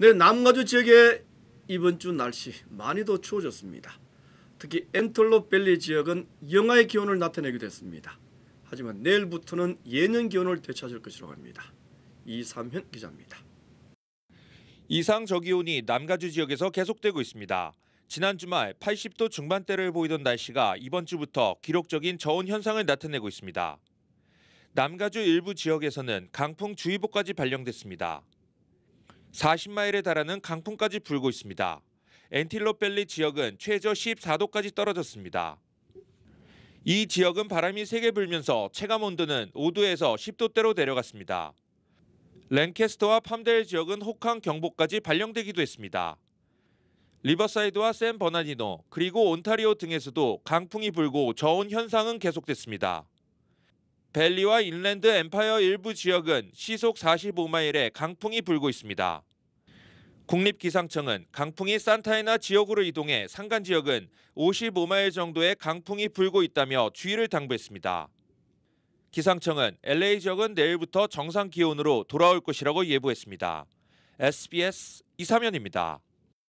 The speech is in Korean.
네, 남가주 지역의 이번 주 날씨 많이도 추워졌습니다. 특히 엔톨롭 밸리 지역은 영하의 기온을 나타내기도 했습니다. 하지만 내일부터는 예년 기온을 되찾을 것이라고 합니다. 이삼현 기자입니다. 이상 저기온이 남가주 지역에서 계속되고 있습니다. 지난 주말 80도 중반대를 보이던 날씨가 이번 주부터 기록적인 저온 현상을 나타내고 있습니다. 남가주 일부 지역에서는 강풍주의보까지 발령됐습니다. 40마일에 달하는 강풍까지 불고 있습니다. 엔틸로밸리 지역은 최저 14도까지 떨어졌습니다. 이 지역은 바람이 세게 불면서 체감 온도는 5도에서 10도대로 내려갔습니다. 랭캐스터와 팜델 지역은 혹한 경보까지 발령되기도 했습니다. 리버사이드와 샌버나디노 그리고 온타리오 등에서도 강풍이 불고 저온 현상은 계속됐습니다. 벨리와 인랜드 엠파이어 일부 지역은 시속 45마일의 강풍이 불고 있습니다. 국립기상청은 강풍이 산타이나 지역으로 이동해 산간 지역은 55마일 정도의 강풍이 불고 있다며 주의를 당부했습니다. 기상청은 LA 지역은 내일부터 정상 기온으로 돌아올 것이라고 예보했습니다. SBS 이사면입니다.